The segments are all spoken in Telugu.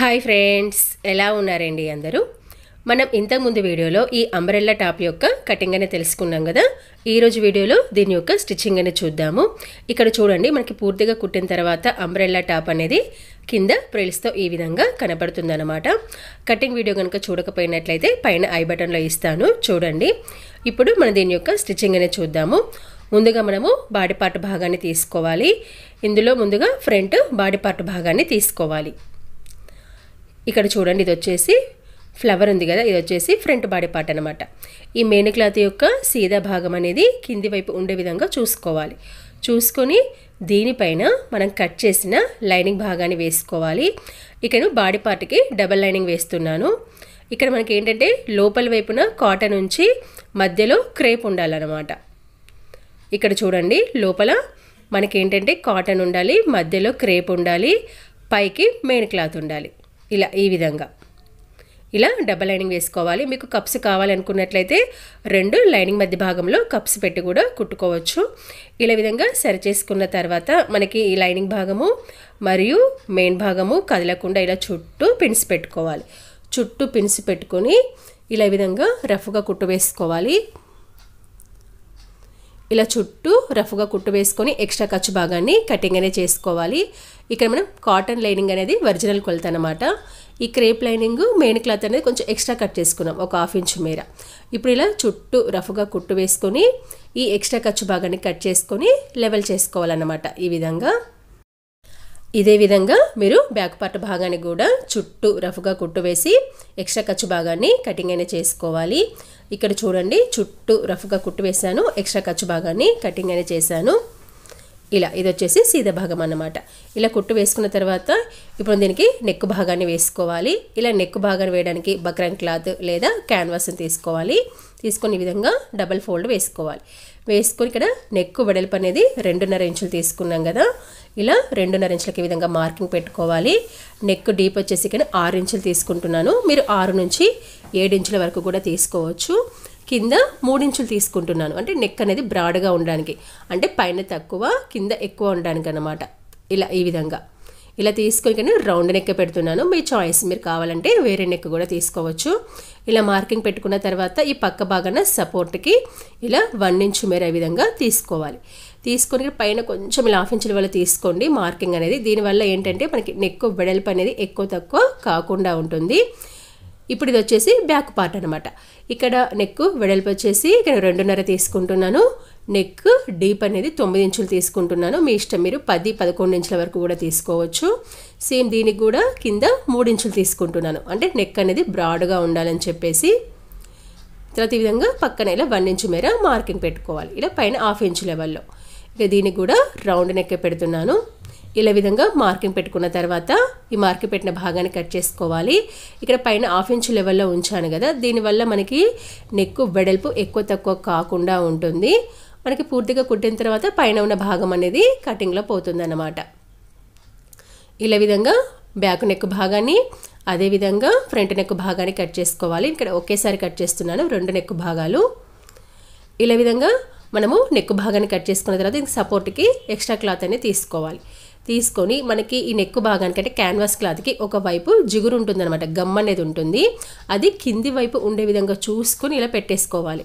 హాయ్ ఫ్రెండ్స్ ఎలా ఉన్నారండి అందరూ మనం ఇంతకుముందు వీడియోలో ఈ అంబ్రెల్లా టాప్ యొక్క కటింగ్ అని తెలుసుకున్నాం కదా ఈరోజు వీడియోలో దీని యొక్క స్టిచ్చింగ్ అని చూద్దాము ఇక్కడ చూడండి మనకి పూర్తిగా కుట్టిన తర్వాత అంబ్రెల్లా టాప్ అనేది కింద ప్రిల్స్తో ఈ విధంగా కనబడుతుందన్నమాట కటింగ్ వీడియో కనుక చూడకపోయినట్లయితే పైన ఐ బటన్లో ఇస్తాను చూడండి ఇప్పుడు మనం దీని యొక్క స్టిచ్చింగ్ అనేది చూద్దాము ముందుగా మనము బాడీ పార్ట్ భాగాన్ని తీసుకోవాలి ఇందులో ముందుగా ఫ్రంట్ బాడీ పార్ట్ భాగాన్ని తీసుకోవాలి ఇక్కడ చూడండి ఇది వచ్చేసి ఫ్లవర్ ఉంది కదా ఇది వచ్చేసి ఫ్రంట్ బాడీ పార్ట్ అనమాట ఈ మెయిన్ క్లాత్ యొక్క సీదా భాగం అనేది కింది వైపు ఉండే విధంగా చూసుకోవాలి చూసుకొని దీనిపైన మనం కట్ చేసిన లైనింగ్ భాగాన్ని వేసుకోవాలి ఇక్కడ బాడీ పార్ట్కి డబల్ లైనింగ్ వేస్తున్నాను ఇక్కడ మనకి ఏంటంటే లోపల వైపున కాటన్ నుంచి మధ్యలో క్రేప్ ఉండాలన్నమాట ఇక్కడ చూడండి లోపల మనకి ఏంటంటే కాటన్ ఉండాలి మధ్యలో క్రేప్ ఉండాలి పైకి మెయిన్ క్లాత్ ఉండాలి ఇలా ఈ విధంగా ఇలా డబల్ లైనింగ్ వేసుకోవాలి మీకు కప్స్ కావాలనుకున్నట్లయితే రెండు లైనింగ్ మధ్య భాగంలో కప్స్ పెట్టి కూడా కుట్టుకోవచ్చు ఇలా విధంగా సరి చేసుకున్న తర్వాత మనకి ఈ లైనింగ్ భాగము మరియు మెయిన్ భాగము కదలకుండా ఇలా చుట్టూ పిన్స్ పెట్టుకోవాలి చుట్టూ పిన్స్ పెట్టుకొని ఇలా విధంగా రఫ్గా కుట్టు వేసుకోవాలి ఇలా చుట్టూ రఫ్గా కుట్టు వేసుకొని ఎక్స్ట్రా ఖర్చు భాగాన్ని కటింగ్ అనేది చేసుకోవాలి ఇక్కడ మనం కాటన్ లైనింగ్ అనేది ఒరిజినల్ కొలత అనమాట ఈ క్రేప్ లైనింగ్ మెయిన్ క్లాత్ అనేది కొంచెం ఎక్స్ట్రా కట్ చేసుకున్నాం ఒక హాఫ్ ఇంచ్ మేర ఇప్పుడు ఇలా చుట్టూ రఫ్గా కుట్టు వేసుకొని ఈ ఎక్స్ట్రా ఖర్చు భాగాన్ని కట్ చేసుకొని లెవెల్ చేసుకోవాలన్నమాట ఈ విధంగా ఇదే విధంగా మీరు బ్యాక్ పార్ట్ భాగాన్ని కూడా చుట్టూ రఫ్గా కుట్టు వేసి ఎక్స్ట్రా ఖర్చు భాగాన్ని కటింగ్ అయినా చేసుకోవాలి ఇక్కడ చూడండి చుట్టూ రఫ్గా కుట్టు వేసాను ఎక్స్ట్రా ఖర్చు భాగాన్ని కటింగ్ అయినా చేశాను ఇలా ఇది వచ్చేసి సీద భాగం అన్నమాట ఇలా కుట్టు వేసుకున్న తర్వాత ఇప్పుడు దీనికి నెక్ భాగాన్ని వేసుకోవాలి ఇలా నెక్ భాగాన్ని వేయడానికి బక్రం క్లాత్ లేదా క్యాన్వాస్ని తీసుకోవాలి తీసుకుని విధంగా డబల్ ఫోల్డ్ వేసుకోవాలి వేసుకొని ఇక్కడ నెక్ వెడల్పు అనేది రెండున్నర ఇంచులు తీసుకున్నాం కదా ఇలా రెండున్నర ఇంచులకి విధంగా మార్కింగ్ పెట్టుకోవాలి నెక్ డీప్ వచ్చేసి కానీ ఆరు ఇంచులు తీసుకుంటున్నాను మీరు ఆరు నుంచి ఏడు ఇంచుల వరకు కూడా తీసుకోవచ్చు కింద మూడించులు తీసుకుంటున్నాను అంటే నెక్ అనేది బ్రాడ్గా ఉండడానికి అంటే పైన తక్కువ కింద ఎక్కువ ఉండడానికి అనమాట ఇలా ఈ విధంగా ఇలా తీసుకొని కానీ రౌండ్ నెక్ పెడుతున్నాను మీ చాయిస్ మీరు కావాలంటే వేరే నెక్ కూడా తీసుకోవచ్చు ఇలా మార్కింగ్ పెట్టుకున్న తర్వాత ఈ పక్క భాగాన సపోర్ట్కి ఇలా వన్ ఇంచు మేర ఈ విధంగా తీసుకోవాలి తీసుకొని పైన కొంచెం ఇలా హాఫ్ ఇంచుల వల్ల తీసుకోండి మార్కింగ్ అనేది దీనివల్ల ఏంటంటే మనకి నెక్ వెడల్పు అనేది ఎక్కువ తక్కువ కాకుండా ఉంటుంది ఇప్పుడు ఇది వచ్చేసి బ్యాక్ పార్ట్ అనమాట ఇక్కడ నెక్ వెడల్పు వచ్చేసి ఇక్కడ రెండున్నర తీసుకుంటున్నాను నెక్ డీప్ అనేది తొమ్మిది ఇంచులు తీసుకుంటున్నాను మీ ఇష్టం మీరు పది పదకొండు ఇంచుల వరకు కూడా తీసుకోవచ్చు సేమ్ దీనికి కూడా కింద మూడు ఇంచులు తీసుకుంటున్నాను అంటే నెక్ అనేది బ్రాడ్గా ఉండాలని చెప్పేసి తర్వాత ఈ విధంగా పక్కన ఇలా వన్ ఇంచు మేర మార్కింగ్ పెట్టుకోవాలి ఇలా పైన హాఫ్ ఇంచు లెవెల్లో ఇక దీనికి కూడా రౌండ్ నెక్క పెడుతున్నాను ఇలా విధంగా మార్కింగ్ పెట్టుకున్న తర్వాత ఈ మార్కింగ్ పెట్టిన భాగాన్ని కట్ చేసుకోవాలి ఇక్కడ పైన హాఫ్ ఇంచ్ లెవెల్లో ఉంచాను కదా దీనివల్ల మనకి నెక్కు వెడల్పు ఎక్కువ తక్కువ కాకుండా ఉంటుంది మనకి పూర్తిగా కుట్టిన తర్వాత పైన ఉన్న భాగం అనేది కటింగ్లో పోతుందన్నమాట ఇలా విధంగా బ్యాక్ నెక్ భాగాన్ని అదేవిధంగా ఫ్రంట్ నెక్ భాగాన్ని కట్ చేసుకోవాలి ఇక్కడ ఒకేసారి కట్ చేస్తున్నాను రెండు నెక్ భాగాలు ఇలా విధంగా మనము నెక్ భాగాన్ని కట్ చేసుకున్న తర్వాత ఇంక సపోర్ట్కి ఎక్స్ట్రా క్లాత్ అనేది తీసుకోవాలి తీసుకొని మనకి ఈ నెక్ భాగానికి అంటే క్యాన్వాస్ క్లాత్కి ఒకవైపు జిగురు ఉంటుందన్నమాట గమ్ అనేది ఉంటుంది అది కింది వైపు ఉండే విధంగా చూసుకొని ఇలా పెట్టేసుకోవాలి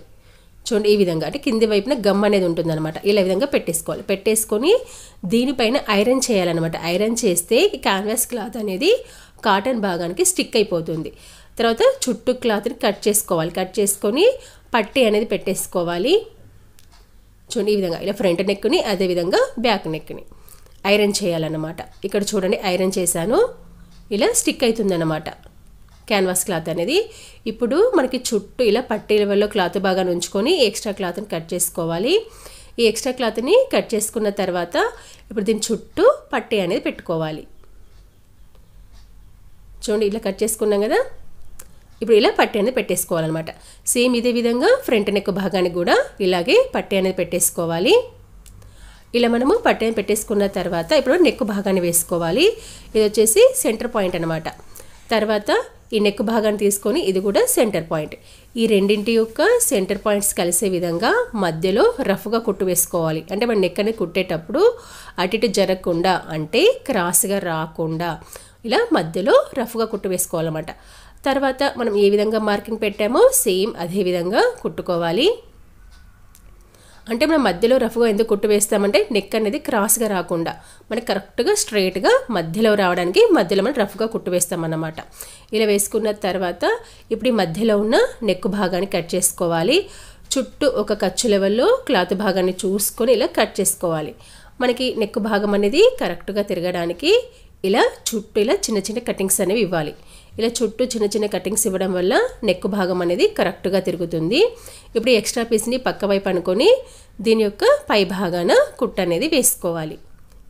చూడండి ఈ విధంగా అంటే కింది వైపున గమ్ అనేది ఉంటుందన్నమాట ఇలా విధంగా పెట్టేసుకోవాలి పెట్టేసుకొని దీనిపైన ఐరన్ చేయాలన్నమాట ఐరన్ చేస్తే క్యాన్వాస్ క్లాత్ అనేది కాటన్ భాగానికి స్టిక్ అయిపోతుంది తర్వాత చుట్టూ క్లాత్ని కట్ చేసుకోవాలి కట్ చేసుకొని పట్టి అనేది పెట్టేసుకోవాలి చూడండి ఈ విధంగా ఇలా ఫ్రంట్ నెక్ని అదేవిధంగా బ్యాక్ నెక్ని ఐరన్ చేయాలన్నమాట ఇక్కడ చూడండి ఐరన్ చేశాను ఇలా స్టిక్ అవుతుందన్నమాట క్యాన్వాస్ క్లాత్ అనేది ఇప్పుడు మనకి చుట్టూ ఇలా పట్టీ లెవెల్లో క్లాత్ బాగా ఉంచుకొని ఎక్స్ట్రా క్లాత్ని కట్ చేసుకోవాలి ఈ ఎక్స్ట్రా క్లాత్ని కట్ చేసుకున్న తర్వాత ఇప్పుడు దీని చుట్టూ పట్టీ అనేది పెట్టుకోవాలి చూడండి ఇలా కట్ చేసుకున్నాం కదా ఇప్పుడు ఇలా పట్టి అనేది పెట్టేసుకోవాలన్నమాట సేమ్ ఇదే విధంగా ఫ్రంట్ నెక్ భాగానికి కూడా ఇలాగే పట్టి అనేది పెట్టేసుకోవాలి ఇలా మనము పట్టి పెట్టేసుకున్న తర్వాత ఇప్పుడు నెక్ భాగాన్ని వేసుకోవాలి ఇది వచ్చేసి సెంటర్ పాయింట్ అనమాట తర్వాత ఈ నెక్ భాగాన్ని తీసుకొని ఇది కూడా సెంటర్ పాయింట్ ఈ రెండింటి యొక్క సెంటర్ పాయింట్స్ కలిసే విధంగా మధ్యలో రఫ్గా కుట్టు వేసుకోవాలి అంటే మన నెక్ అనేది కుట్టేటప్పుడు అటు ఇటు జరగకుండా అంటే క్రాస్గా రాకుండా ఇలా మధ్యలో రఫ్గా కుట్టు వేసుకోవాలన్నమాట తర్వాత మనం ఏ విధంగా మార్కింగ్ పెట్టామో సేమ్ అదే విధంగా కుట్టుకోవాలి అంటే మనం మధ్యలో రఫ్గా ఎందుకు కుట్టు వేస్తామంటే నెక్ అనేది క్రాస్గా రాకుండా మనకి కరెక్ట్గా స్ట్రైట్గా మధ్యలో రావడానికి మధ్యలో మనం రఫ్గా కుట్టు వేస్తామన్నమాట ఇలా వేసుకున్న తర్వాత ఇప్పుడు ఈ మధ్యలో ఉన్న నెక్ భాగాన్ని కట్ చేసుకోవాలి చుట్టూ ఒక ఖర్చు లెవెల్లో క్లాత్ భాగాన్ని చూసుకొని ఇలా కట్ చేసుకోవాలి మనకి నెక్ భాగం అనేది కరెక్ట్గా తిరగడానికి ఇలా చుట్టూ ఇలా చిన్న చిన్న కటింగ్స్ అనేవి ఇవ్వాలి ఇలా చుట్టూ చిన్న చిన్న కటింగ్స్ ఇవ్వడం వల్ల నెక్ భాగం అనేది కరెక్ట్గా తిరుగుతుంది ఇప్పుడు ఎక్స్ట్రా పీస్ని పక్క వైపు అనుకొని దీని యొక్క పై భాగాన కుట్టు అనేది వేసుకోవాలి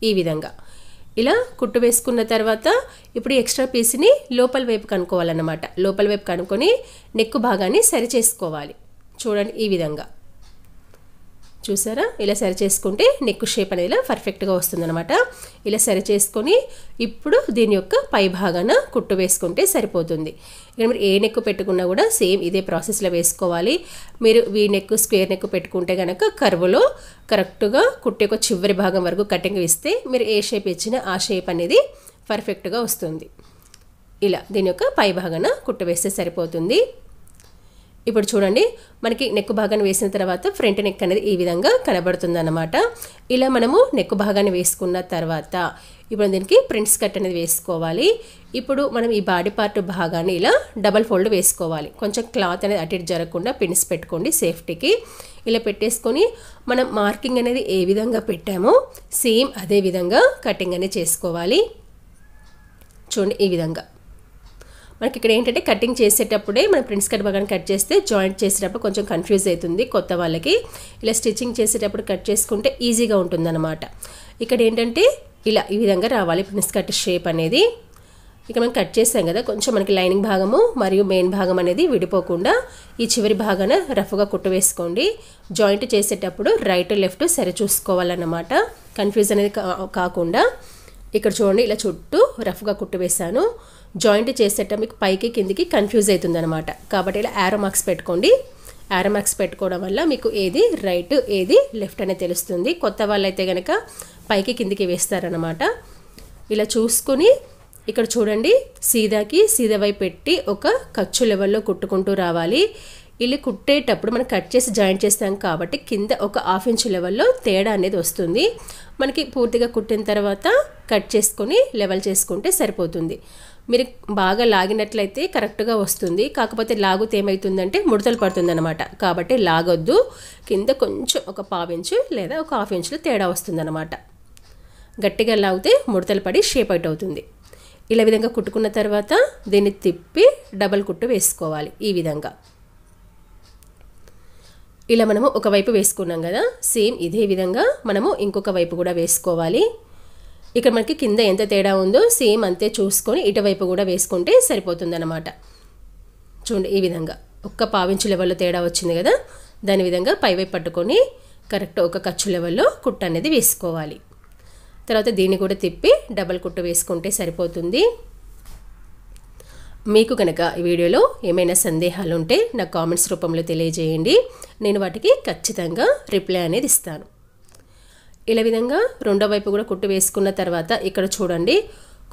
ఈ విధంగా ఇలా కుట్టు వేసుకున్న తర్వాత ఇప్పుడు ఎక్స్ట్రా పీస్ని లోపల వైపు కనుక్కోవాలన్నమాట లోపల వైపు కనుక్కొని నెక్ భాగాన్ని సరి చేసుకోవాలి చూడండి ఈ విధంగా చూసారా ఇలా సరి చేసుకుంటే నెక్ షేప్ అనేది ఇలా పర్ఫెక్ట్గా వస్తుంది అనమాట ఇలా సరి చేసుకొని ఇప్పుడు దీని యొక్క పై భాగాన కుట్టు వేసుకుంటే సరిపోతుంది ఇక్కడ మీరు ఏ నెక్ పెట్టుకున్నా కూడా సేమ్ ఇదే ప్రాసెస్లో వేసుకోవాలి మీరు వీ నెక్ స్క్వేర్ నెక్ పెట్టుకుంటే కనుక కర్వ్లో కరెక్ట్గా కుట్టే యొక్క చివరి భాగం వరకు కటింగ్ ఇస్తే మీరు ఏ షేప్ ఇచ్చినా ఆ షేప్ అనేది పర్ఫెక్ట్గా వస్తుంది ఇలా దీని యొక్క పై భాగాన కుట్టు వేస్తే సరిపోతుంది ఇప్పుడు చూడండి మనకి నెక్ భాగాన్ని వేసిన తర్వాత ఫ్రంట్ నెక్ అనేది ఈ విధంగా కనబడుతుంది అనమాట ఇలా మనము నెక్ భాగాన్ని వేసుకున్న తర్వాత ఇప్పుడు దీనికి ప్రింట్స్ కట్ అనేది వేసుకోవాలి ఇప్పుడు మనం ఈ బాడీ పార్ట్ భాగాన్ని ఇలా డబల్ ఫోల్డ్ వేసుకోవాలి కొంచెం క్లాత్ అనేది అటు ఇటు జరగకుండా పిన్స్ పెట్టుకోండి సేఫ్టీకి ఇలా పెట్టేసుకొని మనం మార్కింగ్ అనేది ఏ విధంగా పెట్టామో సేమ్ అదే విధంగా కటింగ్ అనేది చేసుకోవాలి చూడండి ఈ విధంగా మనకి ఇక్కడ ఏంటంటే కటింగ్ చేసేటప్పుడే మనం ప్రింట్స్ కట్ బాగా కట్ చేస్తే జాయింట్ చేసేటప్పుడు కొంచెం కన్ఫ్యూజ్ అవుతుంది కొత్త వాళ్ళకి ఇలా స్టిచ్చింగ్ చేసేటప్పుడు కట్ చేసుకుంటే ఈజీగా ఉంటుందన్నమాట ఇక్కడ ఏంటంటే ఇలా ఈ విధంగా రావాలి ప్రిన్స్ కట్ షేప్ అనేది ఇక్కడ మనం కట్ చేసాం కదా కొంచెం మనకి లైనింగ్ భాగము మరియు మెయిన్ భాగం అనేది విడిపోకుండా ఈ చివరి భాగాన రఫ్గా కుట్టువేసుకోండి జాయింట్ చేసేటప్పుడు రైట్ లెఫ్ట్ సరి చూసుకోవాలన్నమాట కన్ఫ్యూజ్ అనేది కాకుండా ఇక్కడ చూడండి ఇలా చుట్టూ రఫ్గా కుట్టు వేసాను జాయింట్ చేసేట మీకు పైకి కిందికి కన్ఫ్యూజ్ అవుతుందనమాట కాబట్టి ఇలా యారో మార్క్స్ పెట్టుకోండి యారో మార్క్స్ పెట్టుకోవడం వల్ల మీకు ఏది రైట్ ఏది లెఫ్ట్ అనేది తెలుస్తుంది కొత్త వాళ్ళు అయితే కనుక పైకి కిందికి వేస్తారనమాట ఇలా చూసుకుని ఇక్కడ చూడండి సీదాకి సీదవై పెట్టి ఒక ఖర్చు లెవెల్లో కుట్టుకుంటూ రావాలి ఇల్లు కుట్టేటప్పుడు మనం కట్ చేసి జాయింట్ చేస్తాం కాబట్టి కింద ఒక హాఫ్ ఇంచ్ లెవెల్లో తేడా అనేది వస్తుంది మనకి పూర్తిగా కుట్టిన తర్వాత కట్ చేసుకొని లెవెల్ చేసుకుంటే సరిపోతుంది మీరు బాగా లాగినట్లయితే కరెక్ట్గా వస్తుంది కాకపోతే లాగుతే ఏమవుతుందంటే ముడతలు పడుతుందనమాట కాబట్టి లాగొద్దు కింద కొంచెం ఒక పావించు లేదా ఒక హాఫ్ ఇంచులో తేడా వస్తుందన్నమాట గట్టిగా లాగితే ముడతలు పడి షేప్ అవుట్ అవుతుంది ఇలా విధంగా కుట్టుకున్న తర్వాత దీన్ని తిప్పి డబల్ కుట్టు వేసుకోవాలి ఈ విధంగా ఇలా మనము ఒకవైపు వేసుకున్నాం కదా సేమ్ ఇదే విధంగా మనము ఇంకొక వైపు కూడా వేసుకోవాలి ఇక్కడ మనకి కింద ఎంత తేడా ఉందో సేమ్ అంతే చూసుకొని ఇటువైపు కూడా వేసుకుంటే సరిపోతుందన్నమాట చూడండి ఈ విధంగా ఒక్క పావించు లెవెల్లో తేడా వచ్చింది కదా దాని విధంగా పైవైపు పట్టుకొని కరెక్ట్ ఒక ఖర్చు లెవెల్లో కుట్ట అనేది వేసుకోవాలి తర్వాత దీన్ని కూడా తిప్పి డబల్ కుట్టు వేసుకుంటే సరిపోతుంది మీకు కనుక ఈ వీడియోలో ఏమైనా సందేహాలు ఉంటే నా కామెంట్స్ రూపంలో తెలియజేయండి నేను వాటికి ఖచ్చితంగా రిప్లై అనేది ఇస్తాను ఇలా విధంగా రెండో వైపు కూడా కుట్టు వేసుకున్న తర్వాత ఇక్కడ చూడండి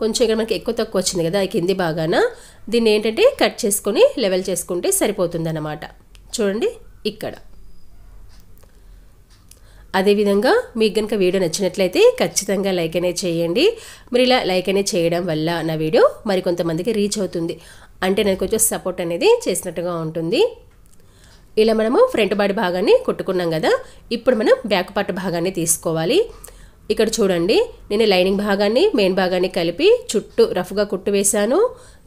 కొంచెం ఇక్కడ మనకి ఎక్కువ తక్కువ వచ్చింది కదా కింది బాగాన దీన్ని ఏంటంటే కట్ చేసుకొని లెవెల్ చేసుకుంటే సరిపోతుందన్నమాట చూడండి ఇక్కడ అదేవిధంగా మీకు కనుక వీడియో నచ్చినట్లయితే ఖచ్చితంగా లైక్ అనే చేయండి మీరు ఇలా లైక్ అనే చేయడం వల్ల నా వీడియో మరికొంతమందికి రీచ్ అవుతుంది అంటే నేను కొంచెం సపోర్ట్ అనేది చేసినట్టుగా ఉంటుంది ఇలా మనము ఫ్రంట్ బాడీ భాగాన్ని కుట్టుకున్నాం కదా ఇప్పుడు మనం బ్యాక్ పార్ట్ భాగాన్ని తీసుకోవాలి ఇక్కడ చూడండి నేను లైనింగ్ భాగాన్ని మెయిన్ భాగాన్ని కలిపి చుట్టూ రఫ్గా కుట్టు వేశాను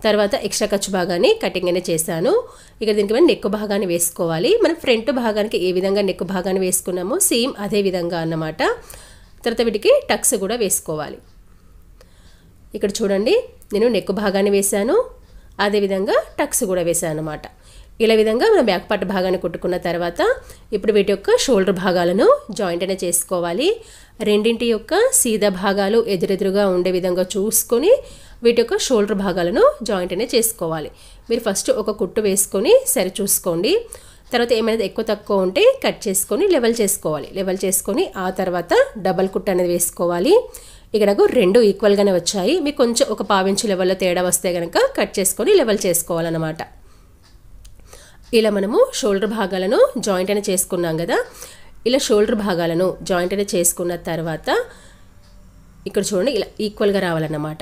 తర్వాత ఎక్స్ట్రా ఖర్చు భాగాన్ని కటింగ్ అనే చేశాను ఇక్కడ దీనికి మనం నెక్కు భాగాన్ని వేసుకోవాలి మనం ఫ్రంట్ భాగానికి ఏ విధంగా నెక్కు భాగాన్ని వేసుకున్నామో సేమ్ అదే విధంగా అన్నమాట తర్వాత వీటికి టక్స్ కూడా వేసుకోవాలి ఇక్కడ చూడండి నేను నెక్కు భాగాన్ని వేశాను అదేవిధంగా టక్స్ కూడా వేశాను అనమాట ఇలా విధంగా మనం బ్యాక్ పార్ట్ భాగాన్ని కుట్టుకున్న తర్వాత ఇప్పుడు వీటి యొక్క షోల్డర్ భాగాలను జాయింట్ అనే చేసుకోవాలి రెండింటి యొక్క సీదా భాగాలు ఎదురెదురుగా ఉండే విధంగా చూసుకొని వీటి యొక్క షోల్డర్ భాగాలను జాయింట్ అనే చేసుకోవాలి మీరు ఫస్ట్ ఒక కుట్టు వేసుకొని సరి చూసుకోండి తర్వాత ఏమైనా ఎక్కువ తక్కువ ఉంటే కట్ చేసుకొని లెవెల్ చేసుకోవాలి లెవెల్ చేసుకొని ఆ తర్వాత డబల్ కుట్టు అనేది వేసుకోవాలి ఇక నాకు రెండు ఈక్వల్గానే వచ్చాయి మీకు కొంచెం ఒక పావించు లెవెల్లో తేడా వస్తే కనుక కట్ చేసుకొని లెవెల్ చేసుకోవాలన్నమాట ఇలా మనము షోల్డర్ భాగాలను జాయింట్ అని చేసుకున్నాం కదా ఇలా షోల్డర్ భాగాలను జాయింట్ అని చేసుకున్న తర్వాత ఇక్కడ చూడండి ఇలా ఈక్వల్గా రావాలన్నమాట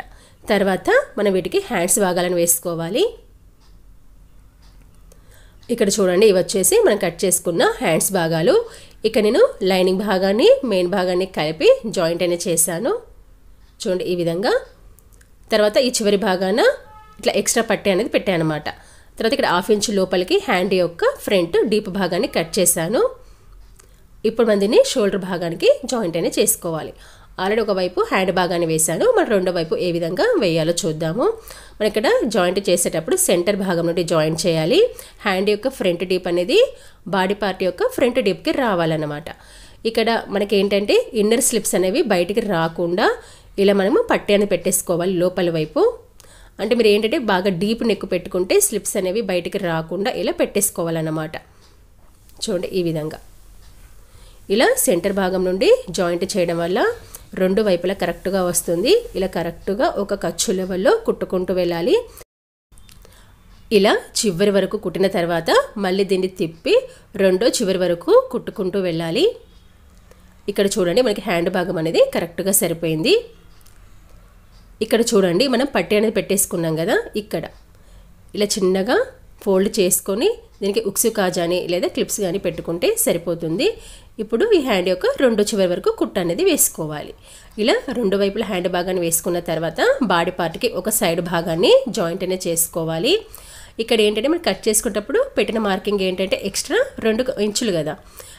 తర్వాత మనం వీటికి హ్యాండ్స్ భాగాలను వేసుకోవాలి ఇక్కడ చూడండి ఇవి వచ్చేసి మనం కట్ చేసుకున్న హ్యాండ్స్ భాగాలు ఇక నేను లైనింగ్ భాగాన్ని మెయిన్ భాగాన్ని కలిపి జాయింట్ అయినా చేశాను చూడండి ఈ విధంగా తర్వాత ఈ చివరి భాగాన ఇట్లా ఎక్స్ట్రా పట్టే అనేది అనమాట తర్వాత ఇక్కడ హాఫ్ ఇంచ్ లోపలికి హ్యాండ్ యొక్క ఫ్రంట్ డీప్ భాగాన్ని కట్ చేశాను ఇప్పుడు మందిని షోల్డర్ భాగానికి జాయింట్ అనేది చేసుకోవాలి ఆల్రెడీ ఒకవైపు హ్యాండ్ భాగాన్ని వేశాను మన రెండో వైపు ఏ విధంగా వేయాలో చూద్దాము మనం ఇక్కడ జాయింట్ చేసేటప్పుడు సెంటర్ భాగం నుండి జాయింట్ చేయాలి హ్యాండ్ యొక్క ఫ్రంట్ డీప్ అనేది బాడీ పార్ట్ యొక్క ఫ్రంట్ డీప్కి రావాలన్నమాట ఇక్కడ మనకి ఏంటంటే ఇన్నర్ స్లిప్స్ అనేవి బయటికి రాకుండా ఇలా మనము పట్టేని పెట్టేసుకోవాలి లోపల వైపు అంటే మీరు ఏంటంటే బాగా డీప్ నెక్ పెట్టుకుంటే స్లిప్స్ అనేవి బయటికి రాకుండా ఇలా పెట్టేసుకోవాలన్నమాట చూడండి ఈ విధంగా ఇలా సెంటర్ భాగం నుండి జాయింట్ చేయడం వల్ల రెండు వైపులా కరెక్ట్గా వస్తుంది ఇలా కరెక్ట్గా ఒక ఖర్చు లెవెల్లో కుట్టుకుంటూ వెళ్ళాలి ఇలా చివరి వరకు కుట్టిన తర్వాత మళ్ళీ దీన్ని తిప్పి రెండో చివరి వరకు కుట్టుకుంటూ వెళ్ళాలి ఇక్కడ చూడండి మనకి హ్యాండ్ భాగం అనేది కరెక్ట్గా సరిపోయింది ఇక్కడ చూడండి మనం పట్టి అనేది పెట్టేసుకున్నాం కదా ఇక్కడ ఇలా చిన్నగా ఫోల్డ్ చేసుకొని దీనికి ఉక్సు కాజాని లేదా క్లిప్స్ కానీ పెట్టుకుంటే సరిపోతుంది ఇప్పుడు ఈ హ్యాండ్ యొక్క రెండు చివరి వరకు కుట్ట అనేది వేసుకోవాలి ఇలా రెండు వైపుల హ్యాండ్ భాగాన్ని వేసుకున్న తర్వాత బాడీ పార్ట్కి ఒక సైడ్ భాగాన్ని జాయింట్ అనేది చేసుకోవాలి ఇక్కడ ఏంటంటే మనం కట్ చేసుకునేటప్పుడు పెట్టిన మార్కింగ్ ఏంటంటే ఎక్స్ట్రా రెండు ఇంచులు కదా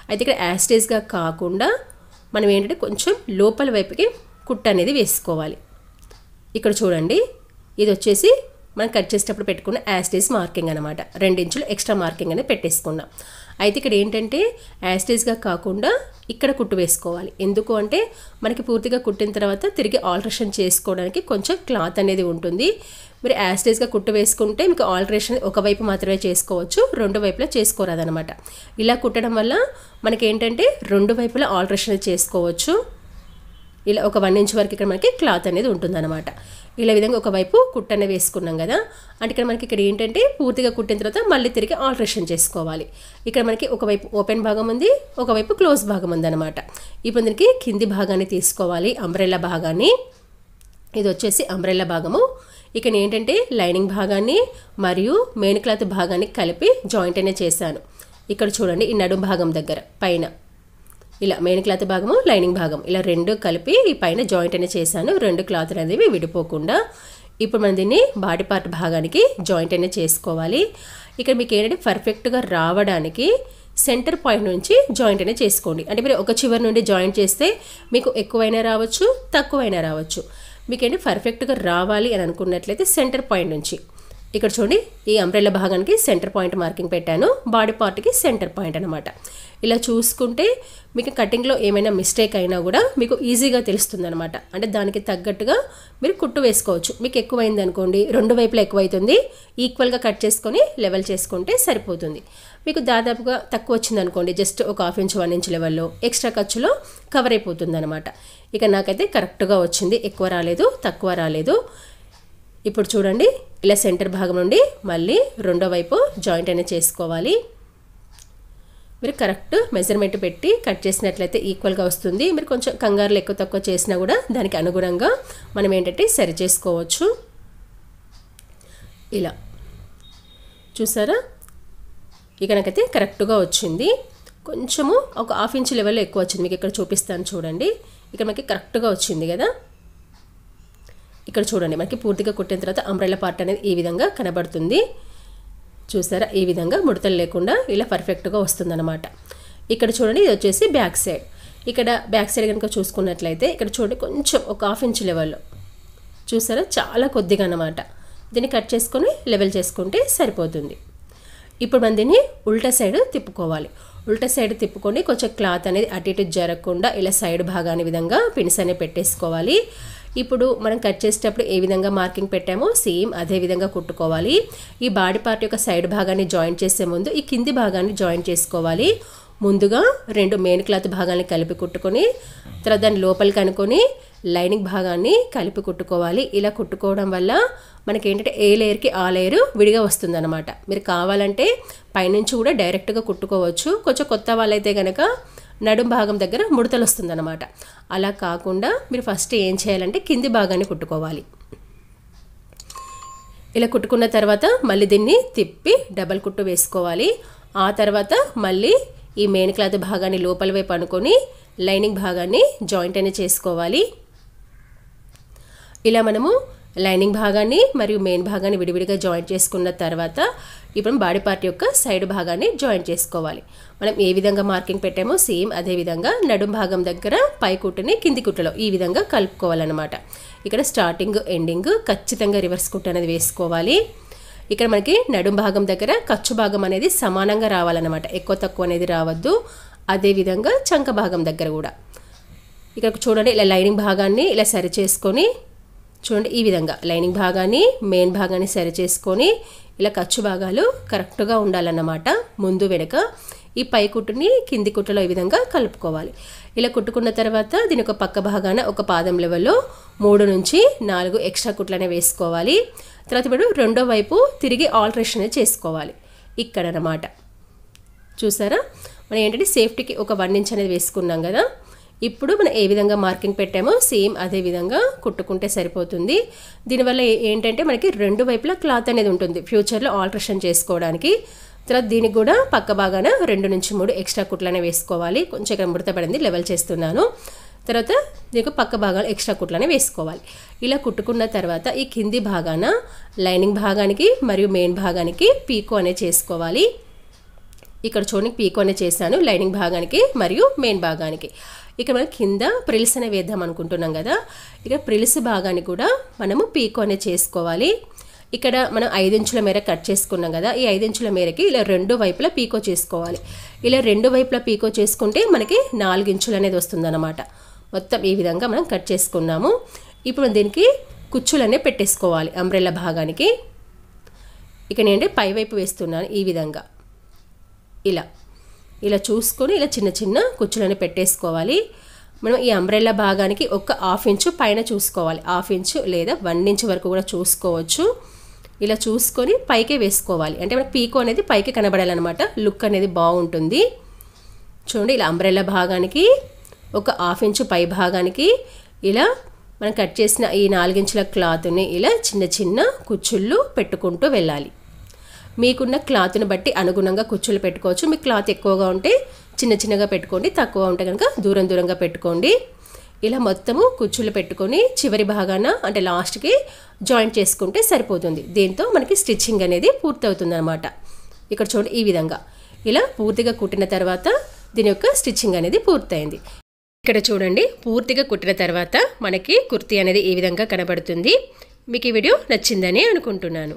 అయితే ఇక్కడ యాస్టేజ్గా కాకుండా మనం ఏంటంటే కొంచెం లోపల వైపుకి కుట్ట అనేది వేసుకోవాలి ఇక్కడ చూడండి ఇది వచ్చేసి మనం కట్ చేసేటప్పుడు పెట్టుకున్న యాస్టేజ్ మార్కింగ్ అనమాట రెండించులు ఎక్స్ట్రా మార్కింగ్ అనేది పెట్టేసుకున్నాం అయితే ఇక్కడ ఏంటంటే యాస్టేజ్గా కాకుండా ఇక్కడ కుట్టు వేసుకోవాలి ఎందుకు అంటే మనకి పూర్తిగా కుట్టిన తర్వాత తిరిగి ఆల్ట్రేషన్ చేసుకోవడానికి కొంచెం క్లాత్ అనేది ఉంటుంది మీరు యాస్టేజ్గా కుట్టు వేసుకుంటే మీకు ఆల్ట్రేషన్ ఒకవైపు మాత్రమే చేసుకోవచ్చు రెండు వైపులా చేసుకోరాదనమాట ఇలా కుట్టడం వల్ల మనకి ఏంటంటే రెండు వైపులా ఆల్ట్రేషన్ చేసుకోవచ్చు ఇలా ఒక వన్ ఇంచ్ వరకు ఇక్కడ మనకి క్లాత్ అనేది ఉంటుందన్నమాట ఇలా విధంగా ఒకవైపు కుట్టనే వేసుకున్నాం కదా అంటే ఇక్కడ మనకి ఇక్కడ ఏంటంటే పూర్తిగా కుట్టిన తర్వాత మళ్ళీ తిరిగి ఆల్ట్రేషన్ చేసుకోవాలి ఇక్కడ మనకి ఒకవైపు ఓపెన్ భాగం ఉంది ఒకవైపు క్లోజ్ భాగం ఉంది అనమాట ఇప్పుడు దీనికి కింది భాగాన్ని తీసుకోవాలి అంబ్రెల్లా భాగాన్ని ఇది వచ్చేసి అంబ్రెల్లా భాగము ఇక్కడ ఏంటంటే లైనింగ్ భాగాన్ని మరియు మెయిన్ క్లాత్ భాగాన్ని కలిపి జాయింట్ అనే చేశాను ఇక్కడ చూడండి ఈ నడుం భాగం దగ్గర పైన ఇలా మెయిన్ క్లాత్ భాగము లైనింగ్ భాగం ఇలా రెండు కలిపి ఈ పైన జాయింట్ అనేది చేశాను రెండు క్లాత్ అనేవి విడిపోకుండా ఇప్పుడు మనం దీన్ని బాడీ పార్ట్ భాగానికి జాయింట్ అనేది చేసుకోవాలి ఇక్కడ మీకు ఏంటంటే పర్ఫెక్ట్గా రావడానికి సెంటర్ పాయింట్ నుంచి జాయింట్ అనేది చేసుకోండి అంటే మీరు ఒక చివరి నుండి జాయింట్ చేస్తే మీకు ఎక్కువైనా రావచ్చు తక్కువైనా రావచ్చు మీకేంటి పర్ఫెక్ట్గా రావాలి అని అనుకున్నట్లయితే సెంటర్ పాయింట్ నుంచి ఇక్కడ చూడండి ఈ అంబ్రెల్లా భాగానికి సెంటర్ పాయింట్ మార్కింగ్ పెట్టాను బాడీ పార్ట్కి సెంటర్ పాయింట్ అనమాట ఇలా చూసుకుంటే మీకు కటింగ్లో ఏమైనా మిస్టేక్ అయినా కూడా మీకు ఈజీగా తెలుస్తుంది అనమాట అంటే దానికి తగ్గట్టుగా మీరు కుట్టు వేసుకోవచ్చు మీకు ఎక్కువైంది అనుకోండి రెండు వైపులా ఎక్కువైతుంది ఈక్వల్గా కట్ చేసుకొని లెవెల్ చేసుకుంటే సరిపోతుంది మీకు దాదాపుగా తక్కువ వచ్చింది అనుకోండి జస్ట్ ఒక హాఫ్ ఇంచ్ వన్ ఇంచ్ లెవెల్లో ఎక్స్ట్రా ఖర్చులో కవర్ అయిపోతుంది అనమాట ఇక నాకైతే కరెక్ట్గా వచ్చింది ఎక్కువ రాలేదు తక్కువ రాలేదు ఇప్పుడు చూడండి ఇలా సెంటర్ భాగం నుండి మళ్ళీ రెండో వైపు జాయింట్ అనేది చేసుకోవాలి మీరు కరెక్ట్ మెజర్మెంట్ పెట్టి కట్ చేసినట్లయితే ఈక్వల్గా వస్తుంది మీరు కొంచెం కంగారులు ఎక్కువ తక్కువ చేసినా కూడా దానికి అనుగుణంగా మనం ఏంటంటే సరి చేసుకోవచ్చు ఇలా చూసారా ఇక నాకైతే కరెక్ట్గా వచ్చింది కొంచెము ఒక హాఫ్ ఇంచ్ లెవెల్లో ఎక్కువ వచ్చింది మీకు ఇక్కడ చూపిస్తాను చూడండి ఇక్కడ మనకి కరెక్ట్గా వచ్చింది కదా ఇక్కడ చూడండి మనకి పూర్తిగా కుట్టిన తర్వాత అంబ్రెల్లా పార్ట్ అనేది ఈ విధంగా కనబడుతుంది చూసారా ఈ విధంగా ముడతలు లేకుండా ఇలా పర్ఫెక్ట్గా వస్తుందన్నమాట ఇక్కడ చూడండి ఇది వచ్చేసి బ్యాక్ సైడ్ ఇక్కడ బ్యాక్ సైడ్ కనుక చూసుకున్నట్లయితే ఇక్కడ చూడండి కొంచెం ఒక హాఫ్ ఇంచ్ లెవెల్లో చూసారా చాలా కొద్దిగా అనమాట దీన్ని కట్ చేసుకొని లెవెల్ చేసుకుంటే సరిపోతుంది ఇప్పుడు మనం దీన్ని ఉల్టా సైడ్ తిప్పుకోవాలి ఉల్టా సైడ్ తిప్పుకొని కొంచెం క్లాత్ అనేది అటు ఇటు జరగకుండా ఇలా సైడ్ భాగాన్ని విధంగా పిన్స్ అనేవి పెట్టేసుకోవాలి ఇప్పుడు మనం కట్ చేసేటప్పుడు ఏ విధంగా మార్కింగ్ పెట్టామో సేమ్ అదే విధంగా కుట్టుకోవాలి ఈ బాడీ పార్ట్ యొక్క సైడ్ భాగాన్ని జాయిన్ చేసే ముందు ఈ కింది భాగాన్ని జాయిన్ చేసుకోవాలి ముందుగా రెండు మెయిన్ క్లాత్ భాగాన్ని కలిపి కుట్టుకొని తర్వాత దాన్ని లోపలి కనుక్కొని లైనింగ్ భాగాన్ని కలిపి కుట్టుకోవాలి ఇలా కుట్టుకోవడం వల్ల మనకి ఏంటంటే ఏ లేయర్కి ఆ లేయర్ విడిగా వస్తుందన్నమాట మీరు కావాలంటే పైనుంచి కూడా డైరెక్ట్గా కుట్టుకోవచ్చు కొంచెం కొత్త వాళ్ళైతే కనుక నడుం భాగం దగ్గర ముడతలు వస్తుందన్నమాట అలా కాకుండా మీరు ఫస్ట్ ఏం చేయాలంటే కింది భాగాన్ని కుట్టుకోవాలి ఇలా కుట్టుకున్న తర్వాత మళ్ళీ దీన్ని తిప్పి డబల్ కుట్టు వేసుకోవాలి ఆ తర్వాత మళ్ళీ ఈ మెయిన్ క్లాత్ భాగాన్ని లోపల వైపు అనుకొని లైనింగ్ భాగాన్ని జాయింట్ అయినా చేసుకోవాలి ఇలా మనము లైనింగ్ భాగాన్ని మరియు మెయిన్ భాగాన్ని విడివిడిగా జాయింట్ చేసుకున్న తర్వాత ఇప్పుడు బాడీ పార్ట్ యొక్క సైడ్ భాగాన్ని జాయిన్ చేసుకోవాలి మనం ఏ విధంగా మార్కింగ్ పెట్టామో సేమ్ అదే విధంగా నడుం భాగం దగ్గర పై కుట్టుని కింది కుట్టలో ఈ విధంగా కలుపుకోవాలన్నమాట ఇక్కడ స్టార్టింగ్ ఎండింగ్ ఖచ్చితంగా రివర్స్ కుట్ అనేది వేసుకోవాలి ఇక్కడ మనకి నడుం భాగం దగ్గర ఖర్చు భాగం అనేది సమానంగా రావాలన్నమాట ఎక్కువ తక్కువ అనేది రావద్దు అదేవిధంగా చంక భాగం దగ్గర కూడా ఇక్కడ చూడండి ఇలా లైనింగ్ భాగాన్ని ఇలా సరి చేసుకొని చూడండి ఈ విధంగా లైనింగ్ భాగాన్ని మెయిన్ భాగాన్ని సరి చేసుకొని ఇలా ఖర్చు భాగాలు కరెక్ట్గా ఉండాలన్నమాట ముందు వెనుక ఈ పై కుట్టుని కింది కుట్టలో ఈ విధంగా కలుపుకోవాలి ఇలా కుట్టుకున్న తర్వాత దీని ఒక పక్క భాగాన ఒక పాదం లెవెల్లో మూడు నుంచి నాలుగు ఎక్స్ట్రా కుట్లనే వేసుకోవాలి తర్వాత ఇప్పుడు రెండో వైపు తిరిగి అనేది చేసుకోవాలి ఇక్కడ అనమాట చూసారా మనం ఏంటంటే సేఫ్టీకి ఒక వన్ ఇంచ్ అనేది వేసుకున్నాం కదా ఇప్పుడు మనం ఏ విధంగా మార్కింగ్ పెట్టామో సేమ్ అదే విధంగా కుట్టుకుంటే సరిపోతుంది దీనివల్ల ఏంటంటే మనకి రెండు వైపులా క్లాత్ అనేది ఉంటుంది ఫ్యూచర్లో ఆల్ట్రేషన్ చేసుకోవడానికి తర్వాత దీనికి కూడా పక్క బాగాన రెండు నుంచి మూడు ఎక్స్ట్రా కుట్లనే వేసుకోవాలి కొంచెం ఇక్కడ ముడతపడింది లెవెల్ చేస్తున్నాను తర్వాత దీనికి పక్క భాగాలు ఎక్స్ట్రా కుట్లనే వేసుకోవాలి ఇలా కుట్టుకున్న తర్వాత ఈ కింది భాగాన లైనింగ్ భాగానికి మరియు మెయిన్ భాగానికి పీకో అనేది చేసుకోవాలి ఇక్కడ చూడండి పీకో అనేది చేశాను లైనింగ్ భాగానికి మరియు మెయిన్ భాగానికి ఇక్కడ మనం కింద ప్రిల్స్ అనే వేద్దాం అనుకుంటున్నాం కదా ఇక్కడ ప్రిల్స్ భాగాన్ని కూడా మనము పీకో అనేది చేసుకోవాలి ఇక్కడ మనం ఐదించుల మేర కట్ చేసుకున్నాం కదా ఈ ఐదించుల మేరకి ఇలా రెండు వైపులా పీకో చేసుకోవాలి ఇలా రెండు వైపులా పీకో చేసుకుంటే మనకి నాలుగు ఇంచులు అనేది వస్తుందన్నమాట మొత్తం ఈ విధంగా మనం కట్ చేసుకున్నాము ఇప్పుడు దీనికి కుచ్చులనే పెట్టేసుకోవాలి అంబ్రెల్ల భాగానికి ఇక నేను పైవైపు వేస్తున్నాను ఈ విధంగా ఇలా ఇలా చూసుకొని ఇలా చిన్న చిన్న కుచ్చులను పెట్టేసుకోవాలి మనం ఈ అంబ్రెల్లా భాగానికి ఒక హాఫ్ ఇంచు పైన చూసుకోవాలి హాఫ్ ఇంచు లేదా వన్ ఇంచు వరకు కూడా చూసుకోవచ్చు ఇలా చూసుకొని పైకే వేసుకోవాలి అంటే మనకి పీకో అనేది పైకి కనబడాలన్నమాట లుక్ అనేది బాగుంటుంది చూడండి ఇలా అంబ్రెల్లా భాగానికి ఒక హాఫ్ ఇంచు పై భాగానికి ఇలా మనం కట్ చేసిన ఈ నాలుగించుల క్లాత్ని ఇలా చిన్న చిన్న కుచ్చుళ్ళు పెట్టుకుంటూ వెళ్ళాలి మీకున్న క్లాత్ని బట్టి అనుగుణంగా కుర్చీలు పెట్టుకోవచ్చు మీ క్లాత్ ఎక్కువగా ఉంటే చిన్న చిన్నగా పెట్టుకోండి తక్కువ ఉంటే కనుక దూరం దూరంగా పెట్టుకోండి ఇలా మొత్తము కుర్చీలు పెట్టుకొని చివరి భాగాన అంటే లాస్ట్కి జాయింట్ చేసుకుంటే సరిపోతుంది దీంతో మనకి స్టిచ్చింగ్ అనేది పూర్తవుతుంది అనమాట ఇక్కడ చూడండి ఈ విధంగా ఇలా పూర్తిగా కుట్టిన తర్వాత దీని యొక్క స్టిచ్చింగ్ అనేది పూర్తయింది ఇక్కడ చూడండి పూర్తిగా కుట్టిన తర్వాత మనకి కుర్తీ అనేది ఈ విధంగా కనబడుతుంది మీకు ఈ వీడియో నచ్చిందని అనుకుంటున్నాను